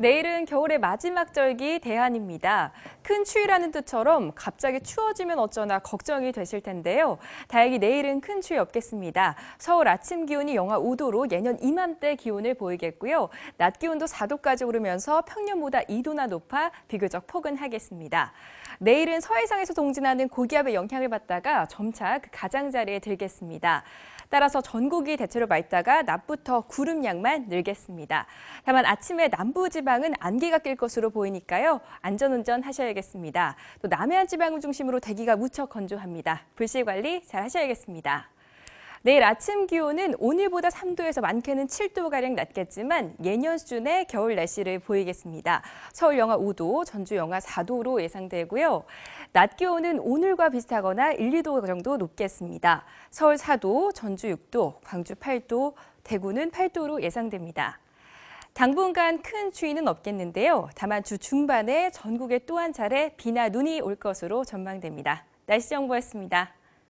내일은 겨울의 마지막 절기 대한입니다. 큰 추위라는 뜻처럼 갑자기 추워지면 어쩌나 걱정이 되실 텐데요. 다행히 내일은 큰 추위 없겠습니다. 서울 아침 기온이 영하 5도로 예년 이맘때 기온을 보이겠고요. 낮 기온도 4도까지 오르면서 평년보다 2도나 높아 비교적 포근하겠습니다. 내일은 서해상에서 동진하는 고기압의 영향을 받다가 점차 그 가장자리에 들겠습니다. 따라서 전국이 대체로 맑다가 낮부터 구름량만 늘겠습니다. 다만 아침에 남부지방은 안개가 낄 것으로 보이니까요. 안전운전 하셔야겠습니다. 또 남해안 지방을 중심으로 대기가 무척 건조합니다. 불씨 관리 잘 하셔야겠습니다. 내일 아침 기온은 오늘보다 3도에서 많게는 7도가량 낮겠지만 예년 수준의 겨울 날씨를 보이겠습니다. 서울 영하 5도, 전주 영하 4도로 예상되고요. 낮 기온은 오늘과 비슷하거나 1, 2도 정도 높겠습니다. 서울 4도, 전주 6도, 광주 8도, 대구는 8도로 예상됩니다. 당분간 큰 추위는 없겠는데요. 다만 주 중반에 전국에 또 한 차례 비나 눈이 올 것으로 전망됩니다. 날씨 정보였습니다.